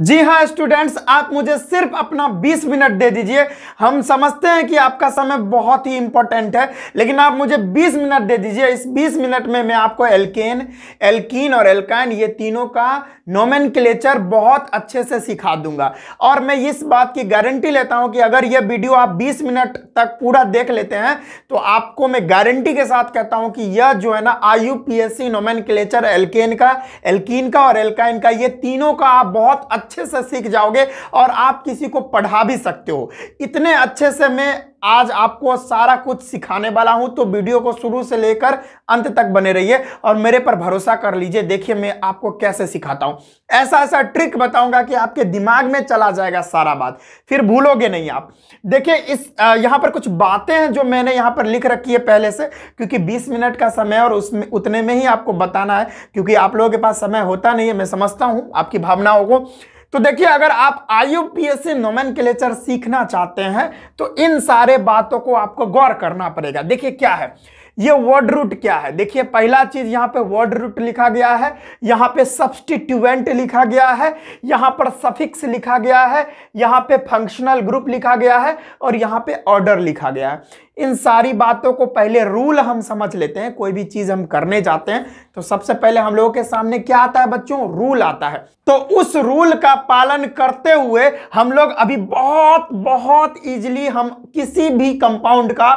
जी हाँ स्टूडेंट्स आप मुझे सिर्फ अपना 20 मिनट दे दीजिए हम समझते हैं कि आपका समय बहुत ही इंपॉर्टेंट है लेकिन आप मुझे 20 मिनट दे दीजिए इस 20 मिनट में मैं आपको एल्केन एल्कीन और एल्काइन ये तीनों का नोमेन बहुत अच्छे से सिखा दूंगा और मैं इस बात की गारंटी लेता हूं कि अगर यह वीडियो आप बीस मिनट तक पूरा देख लेते हैं तो आपको मैं गारंटी के साथ कहता हूँ कि यह जो है ना I U P A C का एल्कीन का और एल्काइन का ये तीनों का आप बहुत अच्छे से सीख जाओगे और आप किसी को पढ़ा भी सकते हो इतने अच्छे से मैं आज आपको सारा कुछ सिखाने वाला हूं तो वीडियो को शुरू से लेकर अंत तक बने रहिए और मेरे पर भरोसा कर लीजिए देखिए मैं आपको कैसे सिखाता हूं ऐसा ऐसा ट्रिक बताऊंगा कि आपके दिमाग में चला जाएगा सारा बात फिर भूलोगे नहीं आप देखिए इस यहां पर कुछ बातें हैं जो मैंने यहां पर लिख रखी है पहले से क्योंकि बीस मिनट का समय और उसमें उतने में ही आपको बताना है क्योंकि आप लोगों के पास समय होता नहीं है मैं समझता हूं आपकी भावनाओं को तो देखिए अगर आप I U P A C क्लेचर सीखना चाहते हैं तो इन सारे बातों को आपको गौर करना पड़ेगा देखिए क्या है ये वर्ड रूट क्या है देखिए पहला चीज यहाँ पे वर्ड रूट लिखा गया है यहाँ पे सब्सटीट्यूएंट लिखा गया है यहाँ पर सफिक्स लिखा गया है यहाँ पे फंक्शनल ग्रुप लिखा गया है और यहाँ पे ऑर्डर लिखा गया है इन सारी बातों को पहले रूल हम समझ लेते हैं कोई भी चीज हम करने जाते हैं तो सबसे पहले हम लोगों के सामने क्या आता है बच्चों रूल आता है तो उस रूल का पालन करते हुए हम लोग अभी बहुत बहुत इजीली हम किसी भी कंपाउंड का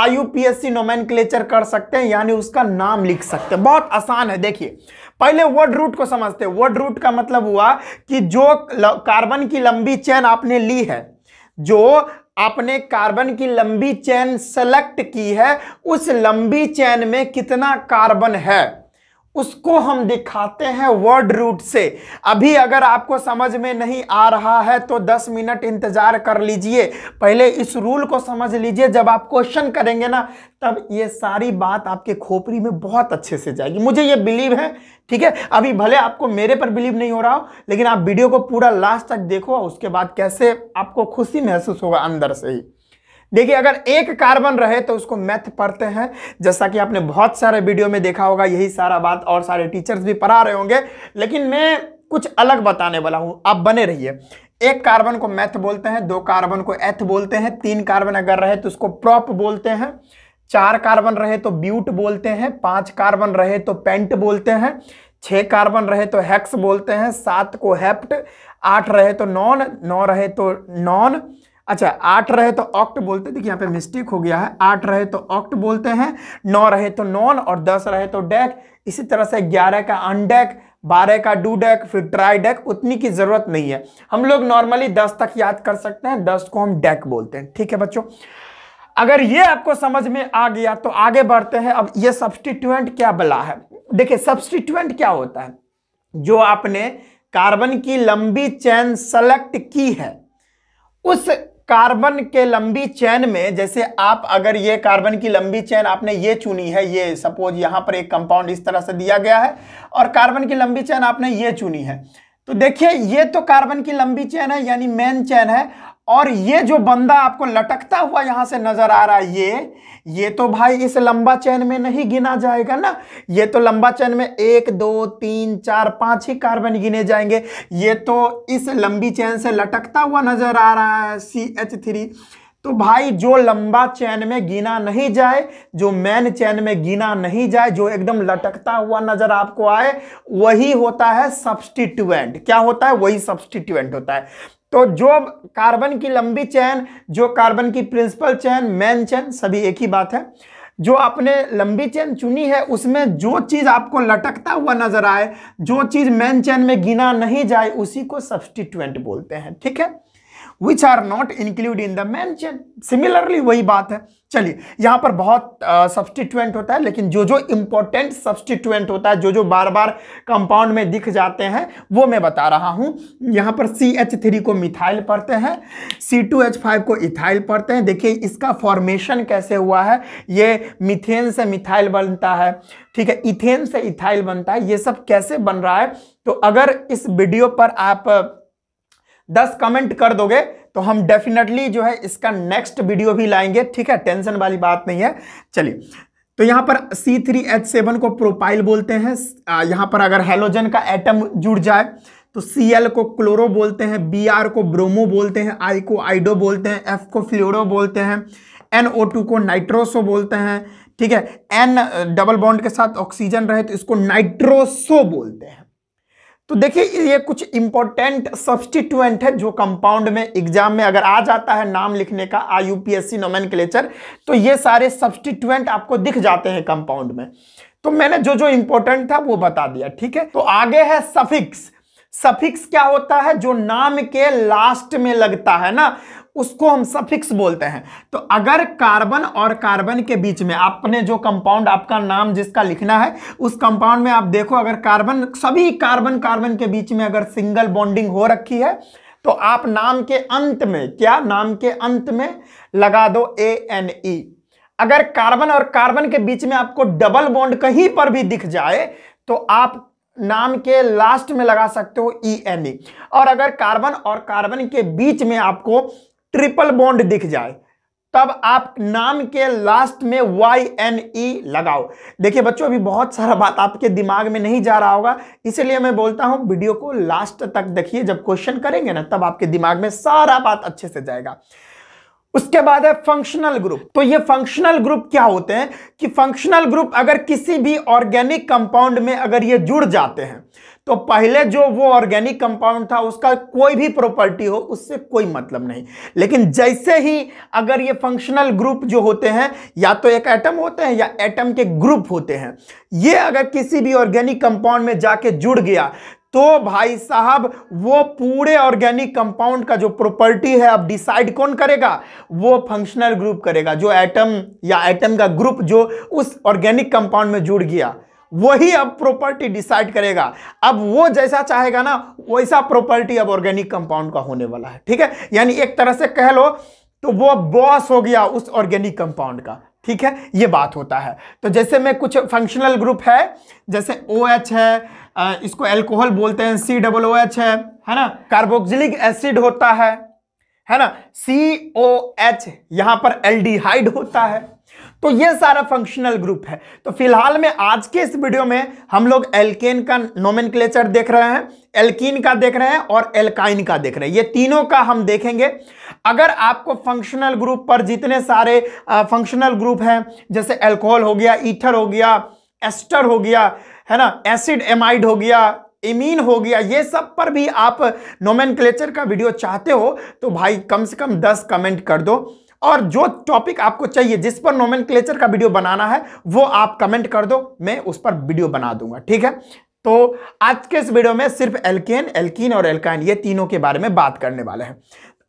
आईयूपीएससी नोमेनक्लेचर कर सकते हैं यानी उसका नाम लिख सकते हैं बहुत आसान है देखिए पहले वर्ड रूट को समझते हैं वर्ड रूट का मतलब हुआ कि जो कार्बन की लंबी चेन आपने ली है जो आपने कार्बन की लंबी चैन सेलेक्ट की है उस लंबी चैन में कितना कार्बन है उसको हम दिखाते हैं वर्ड रूट से अभी अगर आपको समझ में नहीं आ रहा है तो 10 मिनट इंतजार कर लीजिए पहले इस रूल को समझ लीजिए जब आप क्वेश्चन करेंगे ना तब ये सारी बात आपके खोपड़ी में बहुत अच्छे से जाएगी मुझे ये बिलीव है ठीक है अभी भले आपको मेरे पर बिलीव नहीं हो रहा हो लेकिन आप वीडियो को पूरा लास्ट तक देखो उसके बाद कैसे आपको खुशी महसूस होगा अंदर से ही देखिए अगर एक कार्बन रहे तो उसको मैथ पढ़ते हैं जैसा कि आपने बहुत सारे वीडियो में देखा होगा यही सारा बात और सारे टीचर्स भी पढ़ा रहे होंगे लेकिन मैं कुछ अलग बताने वाला हूँ आप बने रहिए एक कार्बन को मैथ बोलते हैं दो कार्बन को एथ बोलते हैं तीन कार्बन अगर रहे तो उसको प्रॉप बोलते हैं चार कार्बन रहे तो ब्यूट बोलते हैं पांच कार्बन रहे तो पेंट बोलते हैं छः कार्बन रहे तो हेक्स बोलते हैं सात को हेप्ट आठ रहे तो नॉन नौ रहे तो नॉन अच्छा आठ रहे तो ऑक्ट बोलते देखिए यहाँ पे मिस्टेक हो गया है आठ रहे तो ऑक्ट बोलते हैं नौ रहे तो नॉन और दस रहे तो डेक इसी तरह से ग्यारह का अनडेक बारह का डू डेक फिर ट्राई डेक उतनी की ज़रूरत नहीं है हम लोग नॉर्मली दस तक याद कर सकते हैं दस को हम डेक बोलते हैं ठीक है बच्चों अगर ये आपको समझ में आ गया तो आगे बढ़ते हैं अब ये सब्सटीट्यूएंट क्या बला है देखिए सब्सटीट्यूएंट क्या होता है जो आपने कार्बन की लंबी चैन सेलेक्ट की है उस कार्बन के लंबी चैन में जैसे आप अगर ये कार्बन की लंबी चैन आपने ये चुनी है ये सपोज यहां पर एक कंपाउंड इस तरह से दिया गया है और कार्बन की लंबी चैन आपने ये चुनी है तो देखिए ये तो कार्बन की लंबी चैन है यानी मेन चैन है और ये जो बंदा आपको लटकता हुआ यहां से नजर आ रहा है ये ये तो भाई इस लंबा चैन में नहीं गिना जाएगा ना ये तो लंबा चैन में एक दो तीन चार पांच ही कार्बन गिने जाएंगे ये तो इस लंबी चैन से लटकता हुआ नजर आ रहा है सी एच थ्री तो भाई जो लंबा चैन में गिना नहीं जाए जो मैन चैन में गिना नहीं जाए जो एकदम लटकता हुआ नजर आपको आए वही होता है सब्सटीट्यूएंट क्या होता है वही सब्सटीट्यूएंट होता है तो जो कार्बन की लंबी चैन जो कार्बन की प्रिंसिपल चैन मेन चैन सभी एक ही बात है जो आपने लंबी चैन चुनी है उसमें जो चीज़ आपको लटकता हुआ नजर आए जो चीज़ मेन चैन में गिना नहीं जाए उसी को सब्सटीट्यूएंट बोलते हैं ठीक है which are not include in the mention similarly वही बात है चलिए यहाँ पर बहुत सब्सटीट्यूएंट होता है लेकिन जो जो इम्पोर्टेंट सब्सटीट्यूएंट होता है जो जो बार बार कंपाउंड में दिख जाते हैं वो मैं बता रहा हूँ यहाँ पर सी एच थ्री को मिथाइल पढ़ते हैं सी टू एच फाइव को इथाइल पढ़ते हैं देखिए इसका फॉर्मेशन कैसे हुआ है ये मिथेन से मिथाइल बनता है ठीक है इथेन से इथाइल बनता है ये सब कैसे बन रहा है तो अगर इस वीडियो पर आप दस कमेंट कर दोगे तो हम डेफिनेटली जो है इसका नेक्स्ट वीडियो भी लाएंगे ठीक है टेंशन वाली बात नहीं है चलिए तो यहाँ पर C3H7 को प्रोपाइल बोलते हैं यहाँ पर अगर हेलोजन का एटम जुड़ जाए तो Cl को क्लोरो बोलते हैं Br को ब्रोमो बोलते हैं I को आइडो बोलते हैं F को फ्लोरो बोलते हैं NO2 को नाइट्रोसो बोलते हैं ठीक है N डबल बॉन्ड के साथ ऑक्सीजन रहे तो इसको नाइट्रोसो बोलते हैं तो देखिए ये कुछ इंपॉर्टेंट सब्सटीट्यूएंट है जो कंपाउंड में एग्जाम में अगर आ जाता है नाम लिखने का I U P A C तो ये सारे सब्सटीट्यूएंट आपको दिख जाते हैं कंपाउंड में तो मैंने जो जो इंपॉर्टेंट था वो बता दिया ठीक है तो आगे है सफिक्स सफिक्स क्या होता है जो नाम के लास्ट में लगता है ना उसको हम सफिक्स बोलते हैं तो अगर कार्बन और कार्बन के बीच में आपने जो कंपाउंड आपका नाम जिसका लिखना है उस कंपाउंड में आप देखो अगर कार्बन सभी कार्बन कार्बन के बीच में अगर सिंगल बॉन्डिंग हो रखी है तो आप नाम के अंत में क्या नाम के अंत में लगा दो ए एन ई अगर कार्बन और कार्बन के बीच में आपको डबल बॉन्ड कहीं पर भी दिख जाए तो आप नाम के लास्ट में लगा सकते हो ई एन ई और अगर कार्बन और कार्बन के बीच में आपको ट्रिपल बॉन्ड दिख जाए तब आप नाम के लास्ट में वाई एन ई लगाओ देखिए बच्चों अभी बहुत सारा बात आपके दिमाग में नहीं जा रहा होगा इसलिए मैं बोलता हूं वीडियो को लास्ट तक देखिए जब क्वेश्चन करेंगे ना तब आपके दिमाग में सारा बात अच्छे से जाएगा उसके बाद है फंक्शनल ग्रुप तो ये फंक्शनल ग्रुप क्या होते हैं कि फंक्शनल ग्रुप अगर किसी भी ऑर्गेनिक कंपाउंड में अगर ये जुड़ जाते हैं तो पहले जो वो ऑर्गेनिक कंपाउंड था उसका कोई भी प्रॉपर्टी हो उससे कोई मतलब नहीं लेकिन जैसे ही अगर ये फंक्शनल ग्रुप जो होते हैं या तो एक एटम होते हैं या एटम के ग्रुप होते हैं ये अगर किसी भी ऑर्गेनिक कंपाउंड में जाके जुड़ गया तो भाई साहब वो पूरे ऑर्गेनिक कंपाउंड का जो प्रॉपर्टी है अब डिसाइड कौन करेगा वो फंक्शनल ग्रुप करेगा जो एटम या एटम का ग्रुप जो उस ऑर्गेनिक कंपाउंड में जुड़ गया वही अब प्रॉपर्टी डिसाइड करेगा अब वो जैसा चाहेगा ना वैसा प्रॉपर्टी अब ऑर्गेनिक कंपाउंड का होने वाला है ठीक है यानी एक तरह से कह लो तो वो बॉस हो गया उस ऑर्गेनिक कंपाउंड का ठीक है ये बात होता है तो जैसे में कुछ फंक्शनल ग्रुप है जैसे ओ OH है इसको एल्कोहल बोलते हैं सी डबल ओ एच है है ना कार्बोक्सिलिक एसिड होता है है ना सी ओ एच यहां पर एल्डिहाइड होता है तो ये सारा फंक्शनल ग्रुप है तो फिलहाल में आज के इस वीडियो में हम लोग एल्केन का नोमेन देख रहे हैं एल्कीन का देख रहे हैं और एल्काइन का देख रहे हैं ये तीनों का हम देखेंगे अगर आपको फंक्शनल ग्रुप पर जितने सारे फंक्शनल ग्रुप हैं जैसे एल्कोहल हो गया ईथर हो गया एस्टर हो गया है ना एसिड एमाइड हो गया इमीन हो गया ये सब पर भी आप नोमेन का वीडियो चाहते हो तो भाई कम से कम दस कमेंट कर दो और जो टॉपिक आपको चाहिए जिस पर नोमेन का वीडियो बनाना है वो आप कमेंट कर दो मैं उस पर वीडियो बना दूंगा ठीक है तो आज के इस वीडियो में सिर्फ एल्केन एल्कीन और एल्काइन ये तीनों के बारे में बात करने वाले हैं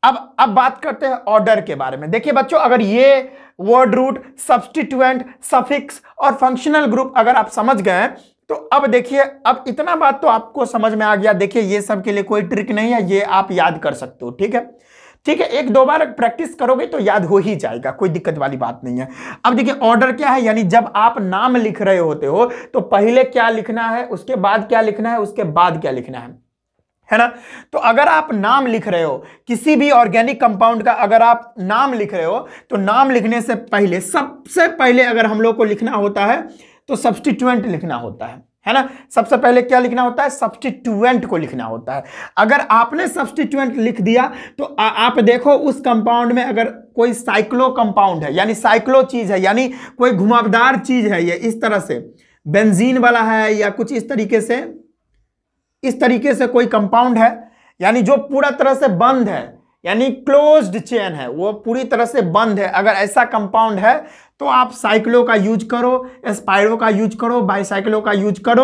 अब अब बात करते हैं ऑर्डर के बारे में देखिए बच्चों अगर ये वर्ड रूट सब्सटीट्यूएंट सफिक्स और फंक्शनल ग्रुप अगर आप समझ गए तो अब देखिए अब इतना बात तो आपको समझ में आ गया देखिए ये सब के लिए कोई ट्रिक नहीं है ये आप याद कर सकते हो ठीक है ठीक है एक दो बार प्रैक्टिस करोगे तो याद हो ही जाएगा कोई दिक्कत वाली बात नहीं है अब देखिए ऑर्डर क्या है यानी जब आप नाम लिख रहे होते हो तो पहले क्या लिखना है उसके बाद क्या लिखना है उसके बाद क्या लिखना है है ना तो अगर आप नाम लिख रहे हो किसी भी ऑर्गेनिक कंपाउंड का अगर आप नाम लिख रहे हो तो नाम लिखने से पहले सबसे पहले अगर हम लोग को लिखना होता है तो सब्सटीट्यूएंट लिखना होता है है ना सबसे पहले क्या लिखना होता है सब्सटीट्यूएंट को लिखना होता है अगर आपने सब्सटीट्यूएंट लिख दिया तो आ, आप देखो उस कंपाउंड में अगर कोई साइक्लो कंपाउंड है यानी साइक्लो चीज़ है यानी कोई घुमावदार चीज़ है ये इस तरह से बेंजीन वाला है या कुछ इस तरीके से इस तरीके से कोई कंपाउंड है यानी जो पूरा तरह से बंद है यानी क्लोज्ड चेन है वो पूरी तरह से बंद है अगर ऐसा कंपाउंड है तो आप साइकिलों का यूज करो स्पाइरो का यूज करो बाईसाइकिलों का यूज करो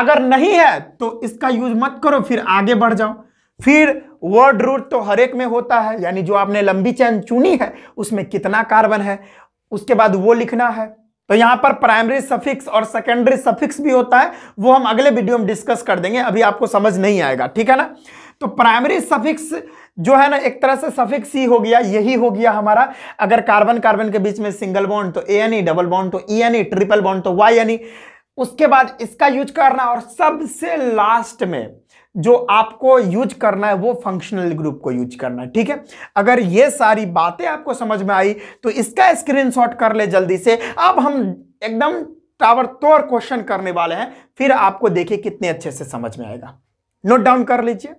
अगर नहीं है तो इसका यूज मत करो फिर आगे बढ़ जाओ फिर वर्ड रूट तो हर एक में होता है यानी जो आपने लंबी चैन चुनी है उसमें कितना कार्बन है उसके बाद वो लिखना है तो यहां पर प्राइमरी सफिक्स और सेकेंडरी सफिक्स भी होता है वो हम अगले वीडियो में डिस्कस कर देंगे अभी आपको समझ नहीं आएगा ठीक है ना तो प्राइमरी सफिक्स जो है ना एक तरह से सफिक सी हो गया यही हो गया हमारा अगर कार्बन कार्बन के बीच में सिंगल बॉन्ड तो A N E double bond तो E N E triple bond तो वाई एन ई उसके बाद इसका यूज करना और सबसे लास्ट में जो आपको यूज करना है वो फंक्शनल ग्रुप को यूज करना है ठीक है अगर ये सारी बातें आपको समझ में आई तो इसका स्क्रीनशॉट कर ले जल्दी से अब हम एकदम टावर तोड़ क्वेश्चन करने वाले हैं फिर आपको देखिए कितने अच्छे से समझ में आएगा नोट डाउन कर लीजिए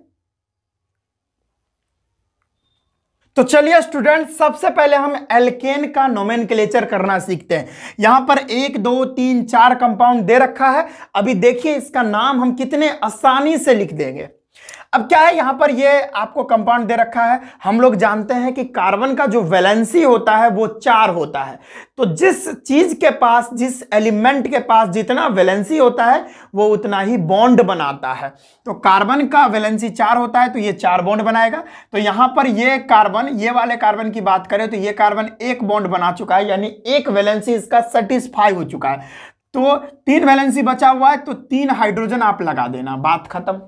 तो चलिए स्टूडेंट सबसे पहले हम एल्केन का नोमेन करना सीखते हैं यहां पर एक दो तीन चार कंपाउंड दे रखा है अभी देखिए इसका नाम हम कितने आसानी से लिख देंगे अब क्या है यहां पर ये आपको कंपाउंड दे रखा है हम लोग जानते हैं कि कार्बन का जो वैलेंसी होता है वो चार होता है तो जिस चीज के पास जिस एलिमेंट के पास जितना वैलेंसी होता है वो उतना ही बॉन्ड बनाता है तो कार्बन का वैलेंसी चार होता है तो ये चार बॉन्ड बनाएगा तो यहां पर ये कार्बन ये वाले कार्बन की बात करें तो ये कार्बन एक बॉन्ड बना चुका है यानी एक वैलेंसी इसका सेटिस्फाई हो चुका है तो तीन वैलेंसी बचा हुआ है तो तीन हाइड्रोजन आप लगा देना बात खत्म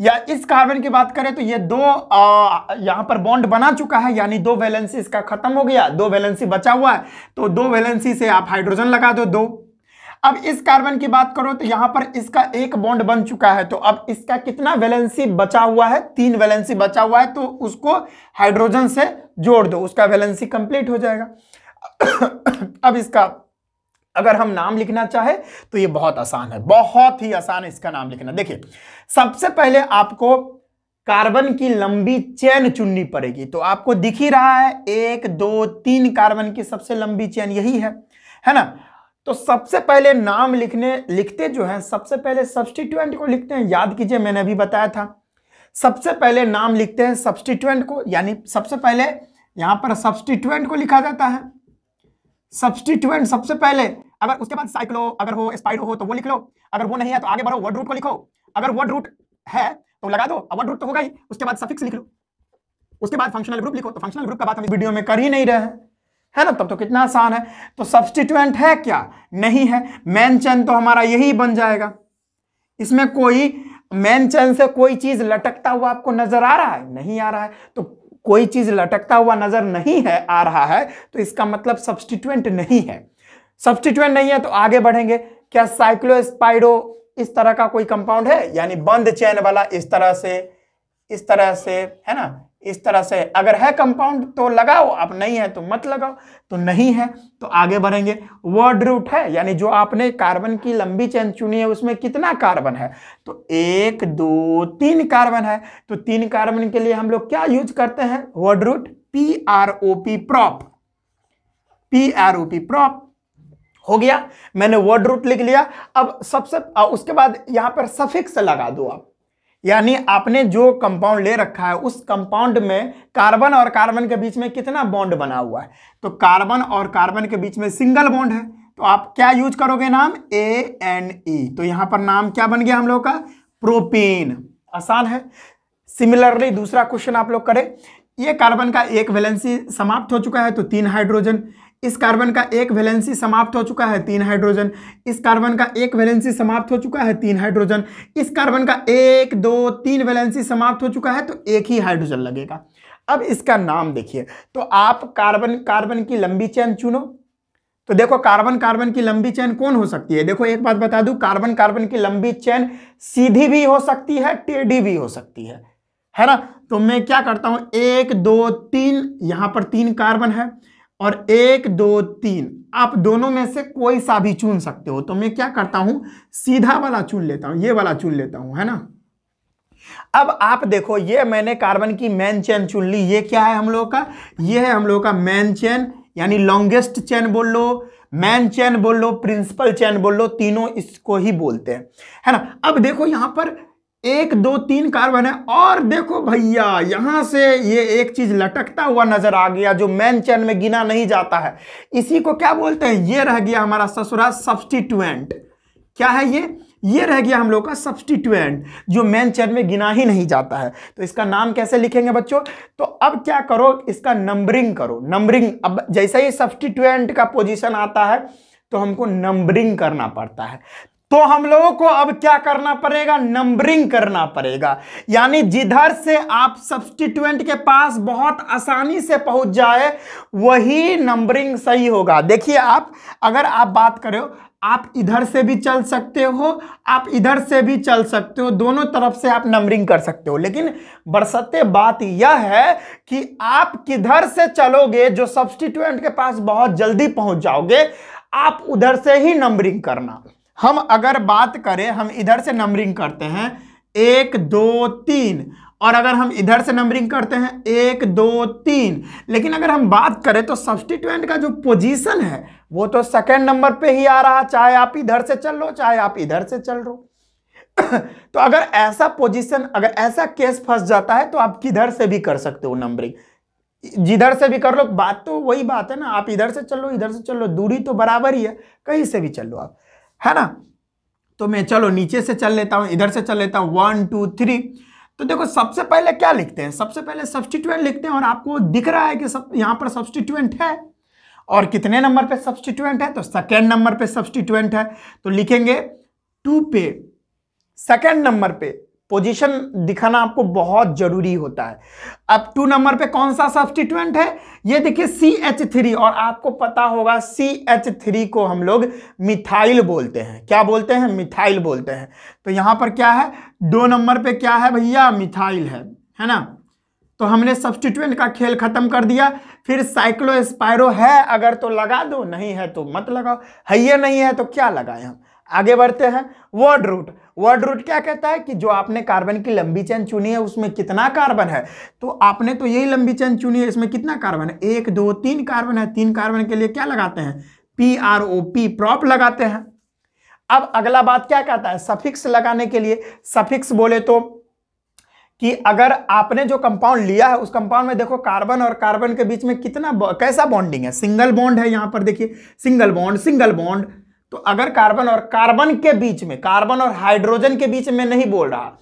या इस कार्बन की बात करें तो ये दो यहां पर बॉन्ड बना चुका है यानी दो वैलेंसी इसका खत्म हो गया दो वैलेंसी बचा हुआ है तो दो वैलेंसी से आप हाइड्रोजन लगा दो दो अब इस कार्बन की बात करो तो यहां पर इसका एक बॉन्ड बन चुका है तो अब इसका कितना वैलेंसी बचा हुआ है तीन वैलेंसी बचा हुआ है तो उसको हाइड्रोजन से जोड़ दो उसका वैलेंसी कंप्लीट हो जाएगा अब इसका अगर हम नाम लिखना चाहे तो ये बहुत आसान है बहुत ही आसान है इसका नाम लिखना देखिए सबसे पहले आपको कार्बन की लंबी चेन चुननी पड़ेगी तो आपको दिख ही रहा है एक दो तीन कार्बन की सबसे लंबी चेन यही है है ना तो सबसे पहले नाम लिखने लिखते जो है सबसे पहले सब्सटीट्यूएंट को लिखते हैं याद कीजिए मैंने अभी बताया था सबसे पहले नाम लिखते हैं सब्सटीट्यूएंट को यानी सबसे पहले यहां पर सब्सटीट्यूएंट को लिखा जाता है सब्सटीट्यूएंट सबसे पहले अगर उसके बाद साइक्लो अगर हो स्पाइडो हो तो वो लिख लो अगर वो नहीं है तो आगे बढ़ो वर्ड रूट को लिखो अगर वर्ड रूट है तो लगा दो वर्ड रूट तो होगा ही उसके बाद सफिक्स लिख लो उसके बाद फंक्शनल ग्रुप लिखो तो फंक्शनल ग्रुप का बात हम वीडियो में कर ही नहीं रहे है ना तब तो कितना आसान है तो सब्सटीट्यूएंट है क्या नहीं है मैन चैन तो हमारा यही बन जाएगा इसमें कोई मैन चैन से कोई चीज लटकता हुआ आपको नजर आ रहा है नहीं आ रहा है तो कोई चीज लटकता हुआ नजर नहीं है आ रहा है तो इसका मतलब सब्सटीट्यूएंट नहीं है सब्सटीट्यूएंट नहीं है तो आगे बढ़ेंगे क्या साइक्लोस्पाइडो इस तरह का कोई कंपाउंड है यानी बंद चैन वाला इस तरह से इस तरह से है ना इस तरह से अगर है कंपाउंड तो लगाओ आप नहीं है तो मत लगाओ तो नहीं है तो आगे बढ़ेंगे वर्ड रूट है यानी जो आपने कार्बन की लंबी चैन चुनी है उसमें कितना कार्बन है तो एक दो तीन कार्बन है तो तीन कार्बन के लिए हम लोग क्या यूज करते हैं word root P R O P prop P R O P prop हो गया मैंने वर्ड रूट लिख लिया अब सबसे उसके बाद यहाँ पर सफिक्स लगा दो आप यानी आपने जो कंपाउंड ले रखा है उस कंपाउंड में कार्बन और कार्बन के बीच में कितना बॉन्ड बना हुआ है तो कार्बन और कार्बन के बीच में सिंगल बॉन्ड है तो आप क्या यूज करोगे नाम ए एन ई तो यहाँ पर नाम क्या बन गया हम लोग का प्रोपीन आसान है सिमिलरली दूसरा क्वेश्चन आप लोग करें ये कार्बन का एक वैलेंसी समाप्त हो चुका है तो तीन हाइड्रोजन इस कार्बन का एक वैलेंसी समाप्त हो चुका है तीन हाइड्रोजन इस कार्बन का एक वैलेंसी समाप्त हो चुका है तीन हाइड्रोजन इस कार्बन का एक दो तीन वैलेंसी समाप्त हो चुका है तो एक ही हाइड्रोजन लगेगा अब इसका नाम देखिए तो आप कार्बन कार्बन की लंबी चैन चुनो तो देखो कार्बन कार्बन की लंबी चैन कौन हो सकती है देखो एक बात बता दू कार्बन कार्बन की लंबी चैन सीधी भी हो सकती है टेढ़ी भी हो सकती है है ना तो मैं क्या करता हूं एक दो तीन यहां पर तीन कार्बन है और एक दो तीन आप दोनों में से कोई सा भी चुन सकते हो तो मैं क्या करता हूं सीधा वाला चुन लेता हूं ये वाला चुन लेता हूं है ना अब आप देखो ये मैंने कार्बन की मैन चेन चुन ली ये क्या है हम लोगों का ये है हम लोगों का मैन चेन यानी लॉन्गेस्ट चेन बोल लो मैन चेन बोल लो प्रिंसिपल चेन बोल लो तीनों इसको ही बोलते हैं है ना अब देखो यहां पर एक दो तीन कार्बन है और देखो भैया यहां से ये एक चीज लटकता हुआ नजर आ गया जो मेन चैन में गिना नहीं जाता है इसी को क्या बोलते हैं ये रह गया हमारा ससुरा सब्सटीट्यूएंट क्या है ये ये रह गया हम लोग का सब्सटीट्यूएंट जो मेन चैन में गिना ही नहीं जाता है तो इसका नाम कैसे लिखेंगे बच्चों तो अब क्या करो इसका नंबरिंग करो नंबरिंग अब जैसा ही सब्सटीट्यूएंट का पोजिशन आता है तो हमको नंबरिंग करना पड़ता है तो हम लोगों को अब क्या करना पड़ेगा नंबरिंग करना पड़ेगा यानी जिधर से आप सब्सटीट्यूएंट के पास बहुत आसानी से पहुंच जाए वही नंबरिंग सही होगा देखिए आप अगर आप बात करो आप इधर से भी चल सकते हो आप इधर से भी चल सकते हो दोनों तरफ से आप नंबरिंग कर सकते हो लेकिन बरसते बात यह है कि आप किधर से चलोगे जो सब्सटीट्यूएंट के पास बहुत जल्दी पहुंच जाओगे आप उधर से ही नंबरिंग करना हम अगर बात करें हम इधर से नंबरिंग करते हैं एक दो तीन और अगर हम इधर से नंबरिंग करते हैं एक दो तीन लेकिन अगर हम बात करें तो सब्सटीट्यूएंट का जो पोजीशन है वो तो सेकंड नंबर पे ही आ रहा चाहे आप इधर से चल लो चाहे आप इधर से चल रो तो अगर ऐसा पोजीशन अगर ऐसा केस फंस जाता है तो आप किधर से भी कर सकते हो नंबरिंग जिधर से भी कर लो बात तो वही बात है ना आप इधर से चलो इधर से चलो दूरी तो बराबर ही है कहीं से भी चल लो आप है ना तो मैं चलो नीचे से चल लेता हूं इधर से चल लेता हूं वन टू थ्री तो देखो सबसे पहले क्या लिखते हैं सबसे पहले सब्सटीट्यूएंट लिखते हैं और आपको दिख रहा है कि सब यहां पर सब्सटीट्यूएंट है और कितने नंबर पे सब्सटीट्यूएंट है तो सेकेंड नंबर पे सब्सटीट्यूएंट है तो लिखेंगे टू पे सेकेंड नंबर पे पोजीशन दिखाना आपको बहुत जरूरी होता है अब टू नंबर पे कौन सा सब्सटीट्यूएंट है ये देखिए सी एच थ्री और आपको पता होगा सी एच थ्री को हम लोग मिथाइल बोलते हैं क्या बोलते हैं मिथाइल बोलते हैं तो यहाँ पर क्या है दो नंबर पे क्या है भैया मिथाइल है है ना तो हमने सब्सटीट्यूएंट का खेल खत्म कर दिया फिर साइक्लो है अगर तो लगा दो नहीं है तो मत लगाओ है ये नहीं है तो क्या लगाए हम आगे बढ़ते हैं वर्ड रूट वर्ड रूट क्या कहता है कि जो आपने कार्बन की लंबी चेन चुनी है उसमें कितना कार्बन है तो आपने तो यही लंबी चेन चुनी है इसमें कितना कार्बन है एक दो तीन कार्बन है तीन कार्बन के लिए क्या लगाते हैं P R O P prop लगाते हैं अब अगला बात क्या कहता है सफिक्स लगाने के लिए सफिक्स बोले तो कि अगर आपने जो कंपाउंड लिया है उस कंपाउंड में देखो कार्बन और कार्बन के बीच में कितना कैसा बॉन्डिंग है सिंगल बॉन्ड है यहां पर देखिए सिंगल बॉन्ड सिंगल बॉन्ड तो अगर कार्बन और कार्बन के बीच में कार्बन और हाइड्रोजन के बीच में नहीं बोल रहा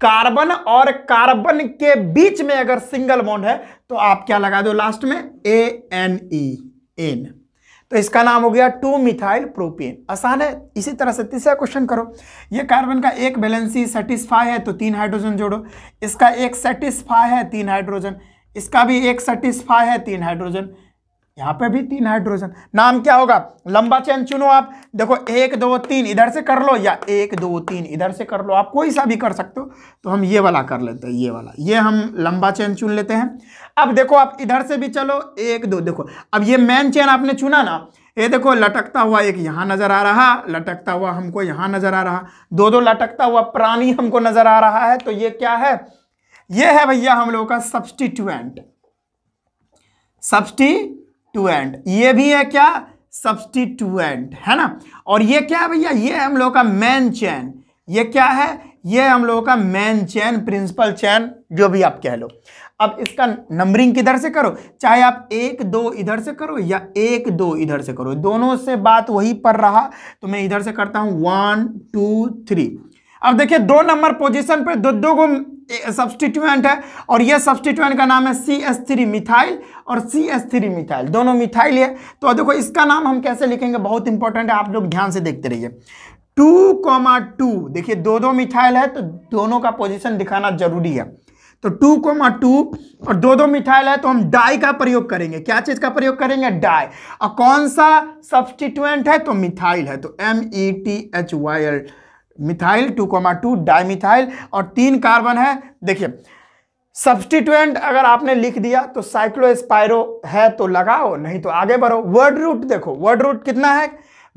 कार्बन और कार्बन के बीच में अगर सिंगल बॉन्ड है तो आप क्या लगा दो लास्ट में ए एन ई एन तो इसका नाम हो गया टू मिथाइल प्रोपेन आसान है इसी तरह से तीसरा क्वेश्चन करो ये कार्बन का एक बैलेंसी सेटिस्फाई है तो तीन हाइड्रोजन जोड़ो इसका एक सेटिस्फाई है तीन हाइड्रोजन इसका भी एक सेटिस्फाई है तीन हाइड्रोजन यहाँ पे भी तीन हाइड्रोजन नाम क्या होगा लंबा चैन चुनो आप देखो एक दो तीन इधर से कर लो या एक दो तीन इधर से कर लो आप कोई सा भी कर सकते हो तो हम ये वाला कर लेते हैं ये वाला ये हम लंबा चैन चुन लेते हैं अब देखो आप इधर से भी चलो एक दो देखो अब ये मेन चैन आपने चुना ना ये देखो लटकता हुआ एक यहाँ नज़र आ रहा लटकता हुआ हमको यहाँ नज़र आ रहा दो दो लटकता हुआ प्राणी हमको नज़र आ रहा है तो ये क्या है ये है भैया हम लोगों का सब्सटीट्यूएंट सब्सटी टू एंड ये भी है क्या सब्सटीट्यूएंट है ना और ये क्या है भैया ये हम लोगों का मेन चैन ये क्या है ये हम लोगों का मेन चैन प्रिंसिपल चैन जो भी आप कह लो अब इसका नंबरिंग किधर से करो चाहे आप एक दो इधर से करो या एक दो इधर से करो दोनों से बात वही पर रहा तो मैं इधर से करता हूं वन टू थ्री अब देखिए दो नंबर पोजीशन पे दो दो को सब्सटीट्यूएंट है और ये सब्सटीट्यूएंट का नाम है सी एस थ्री मिथाइल और सी एस थ्री मिथाइल दोनों मिथाइल है तो देखो इसका नाम हम कैसे लिखेंगे बहुत इंपॉर्टेंट है आप लोग ध्यान से देखते रहिए टू कोमा टू देखिए दो दो मिथाइल है तो दोनों का पोजिशन दिखाना जरूरी है तो टू कोमा टू और दो दो मिथाइल है तो हम डाई का प्रयोग करेंगे क्या चीज का प्रयोग करेंगे डाई और कौन सा सब्सटीट्यूएंट है तो मिथाइल है तो M E T H Y L methyl two comma two dimethyl और तीन कार्बन है देखिए सब्सटीट्यूएंट अगर आपने लिख दिया तो साइक्लोस्पायरो है तो लगाओ नहीं तो आगे बढ़ो वर्ड रूट देखो वर्ड रूट कितना है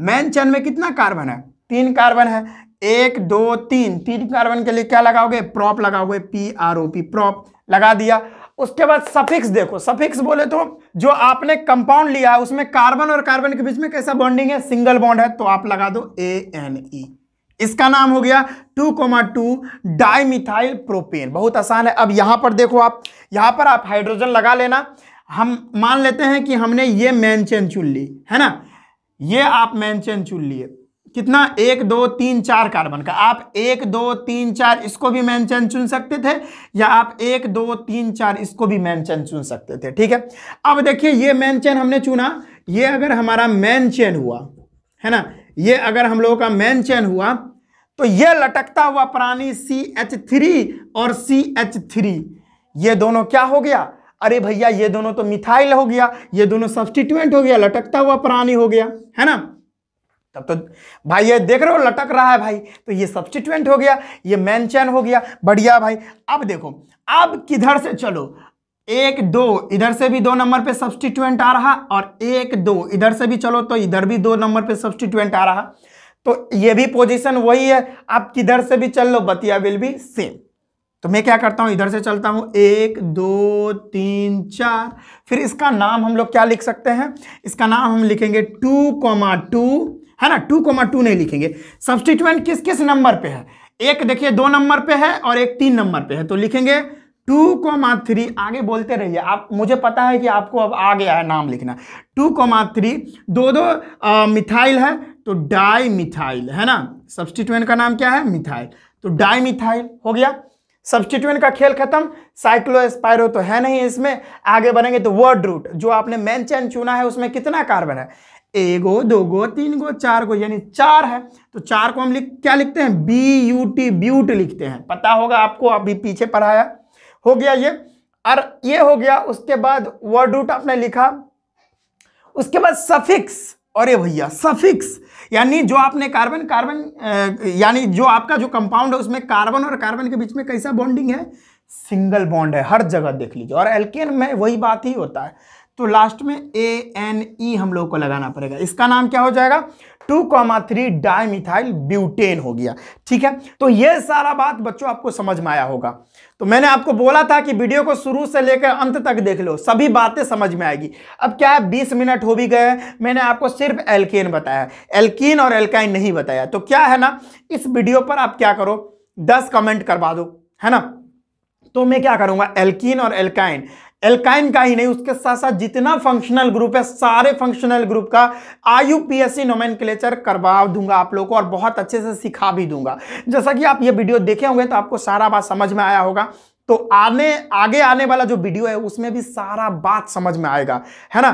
मैन चैन में कितना कार्बन है तीन कार्बन है एक दो तीन तीन कार्बन के लिए क्या लगाओगे प्रॉप लगाओगे P R O P prop लगा दिया उसके बाद सफिक्स देखो सफिक्स बोले तो जो आपने कंपाउंड लिया है उसमें कार्बन और कार्बन के बीच में कैसा बॉन्डिंग है सिंगल बॉन्ड है तो आप लगा दो ए एन ई इसका नाम हो गया 2,2 डाइमिथाइल प्रोपेन बहुत आसान है अब यहां पर देखो आप यहां पर आप हाइड्रोजन लगा लेना हम मान लेते हैं कि हमने ये मेन चेन चुन ली है ना ये आप मेन चेन चुन लिए कितना एक दो तीन चार कार्बन का आप एक दो तीन चार इसको भी मेन चेन चुन सकते थे या आप एक दो तीन चार इसको भी मेन चेन चुन सकते थे ठीक है अब देखिए ये मेन चेन हमने चुना ये अगर हमारा मेन चेन हुआ है ना ये अगर हम लोगों का मेन चेन हुआ तो ये लटकता हुआ प्राणी सी एच थ्री और सी एच थ्री ये दोनों क्या हो गया अरे भैया ये दोनों तो मिथाइल हो गया ये दोनों सब्सटीट्यूएंट हो गया लटकता हुआ प्राणी हो गया है ना तब तो भाई ये देख रहे हो लटक रहा है भाई तो ये सब्सटीट्यूएंट हो गया ये मैन चैन हो गया बढ़िया भाई अब देखो अब किधर से चलो एक दो इधर से भी दो नंबर पे सब्सटीट्यूएंट आ रहा और एक दो इधर से भी चलो तो इधर भी दो नंबर पे सब्सटीट्यूएंट आ रहा तो ये भी पोजीशन वही है आप किधर से भी चल लो बतिया विल बी सेम तो मैं क्या करता हूं इधर से चलता हूं एक दो तीन चार फिर इसका नाम हम लोग क्या लिख सकते हैं इसका नाम हम लिखेंगे टू कोमा टू है ना टू कोमा टू नहीं लिखेंगे सब्सटीट्यूएंट किस किस नंबर पे है एक देखिए दो नंबर पे है और एक तीन नंबर पे है तो लिखेंगे टू कोमा थ्री आगे बोलते रहिए आप मुझे पता है कि आपको अब आ गया है नाम लिखना टू कोमा थ्री दो दो आ, मिथाइल है तो डाई मिथाइल है ना सब्सटीट्यूएंट का नाम क्या है मिथाइल तो डाई मिथाइल हो गया सब्सटीट्यूएंट का खेल खत्म साइक्लो एस्पायरो तो है नहीं इसमें आगे बढ़ेंगे तो वर्ड रूट जो आपने मेन चैन चुना है उसमें कितना कार्बन है एगो दो गो तीन गो चार गो यानी चार है तो चार को हम लिख क्या लिखते हैं बी यू टी ब्यूट लिखते हैं पता होगा आपको अभी पीछे पढ़ाया हो गया ये और ये हो गया उसके बाद वर्ड रूट आपने लिखा उसके बाद सफिक्स अरे भैया सफिक्स यानी जो आपने कार्बन कार्बन यानी जो आपका जो कंपाउंड है उसमें कार्बन और कार्बन के बीच में कैसा बॉन्डिंग है सिंगल बॉन्ड है हर जगह देख लीजिए और एल्केन में वही बात ही होता है तो लास्ट में ए एन ई हम लोग को लगाना पड़ेगा इसका नाम क्या हो जाएगा two comma three dimethyl butane हो गया ठीक है तो ये सारा बात बच्चों आपको समझ में आया होगा तो मैंने आपको बोला था कि वीडियो को शुरू से लेकर अंत तक देख लो सभी बातें समझ में आएगी अब क्या है बीस मिनट हो भी गए मैंने आपको सिर्फ एल्केन बताया एल्किन और एल्काइन नहीं बताया तो क्या है ना इस वीडियो पर आप क्या करो दस कमेंट करवा दो है ना तो मैं क्या करूंगा एल्किन और एल्काइन एल्काइन का ही नहीं उसके साथ साथ जितना फंक्शनल ग्रुप है सारे फंक्शनल ग्रुप का I U P A C nomenclature करवा दूंगा आप लोगों को और बहुत अच्छे से सिखा भी दूंगा जैसा कि आप ये वीडियो देखे होंगे तो आपको सारा बात समझ में आया होगा तो आने आगे आने वाला जो वीडियो है उसमें भी सारा बात समझ में आएगा है ना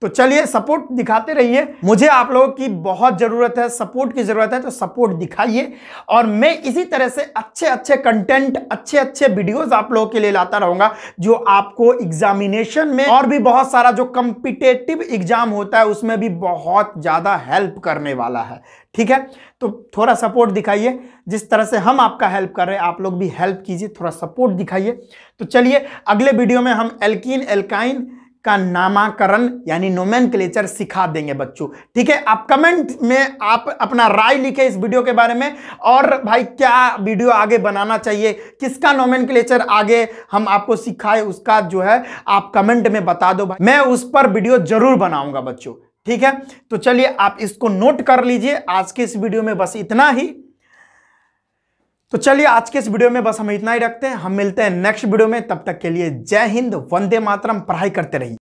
तो चलिए सपोर्ट दिखाते रहिए मुझे आप लोगों की बहुत ज़रूरत है सपोर्ट की ज़रूरत है तो सपोर्ट दिखाइए और मैं इसी तरह से अच्छे अच्छे कंटेंट अच्छे अच्छे वीडियोस आप लोगों के लिए लाता रहूँगा जो आपको एग्जामिनेशन में और भी बहुत सारा जो कम्पिटेटिव एग्जाम होता है उसमें भी बहुत ज़्यादा हेल्प करने वाला है ठीक है तो थोड़ा सपोर्ट दिखाइए जिस तरह से हम आपका हेल्प कर रहे हैं आप लोग भी हेल्प कीजिए थोड़ा सपोर्ट दिखाइए तो चलिए अगले वीडियो में हम एल्किन एल्काइन का नामाकरण यानी नोमेन सिखा देंगे बच्चों ठीक है आप कमेंट में आप अपना राय लिखे इस वीडियो के बारे में और भाई क्या वीडियो आगे बनाना चाहिए किसका नोमेन आगे हम आपको सिखाए उसका जो है आप कमेंट में बता दो भाई मैं उस पर वीडियो जरूर बनाऊंगा बच्चों ठीक है तो चलिए आप इसको नोट कर लीजिए आज के इस वीडियो में बस इतना ही तो चलिए आज के इस वीडियो में बस हम इतना ही रखते हैं हम मिलते हैं नेक्स्ट वीडियो में तब तक के लिए जय हिंद वंदे मातरम पढ़ाई करते रहिए